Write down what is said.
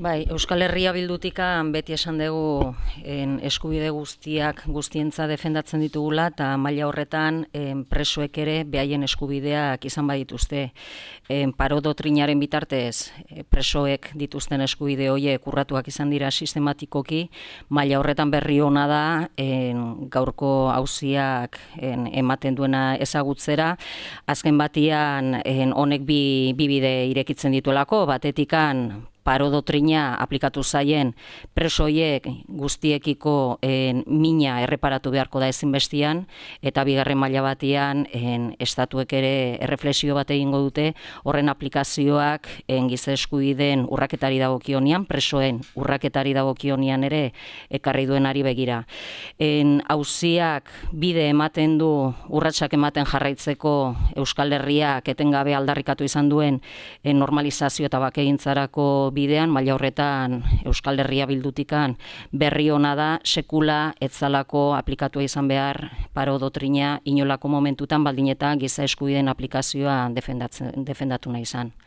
Bai, Euskal Herria Bildutika ah, beti esan dugu en, eskubide guztiak guztientza defendatzen ditugula eta maila horretan en, presoek ere behaien eskubideak izan badituzte. En, paro dotrinaren bitartez eh, presoek dituzten eskubide hoie kurratuak izan dira sistematikoki, maila horretan berri hona da en, gaurko hauziak en, ematen duena ezagutzera, azken batian honek bi, bibide irekitzen dituelako, batetikan paro dotrina aplikatu zaien presoiek guztiekiko en, eh, mina erreparatu beharko da ezinbestian, eta bigarren maila batian eh, estatuek ere erreflexio bat egingo dute, horren aplikazioak en, eh, giza urraketari dagokionian, presoen urraketari dagokionian ere ekarri duen ari begira. En, hauziak bide ematen du urratsak ematen jarraitzeko Euskal Herriak etengabe aldarrikatu izan duen normalizazio eta bakegintzarako bidean, maila horretan Euskal Herria bildutikan berri ona da, sekula etzalako aplikatua izan behar paro dotrina inolako momentutan baldinetan giza eskubideen aplikazioa defendatu nahi izan.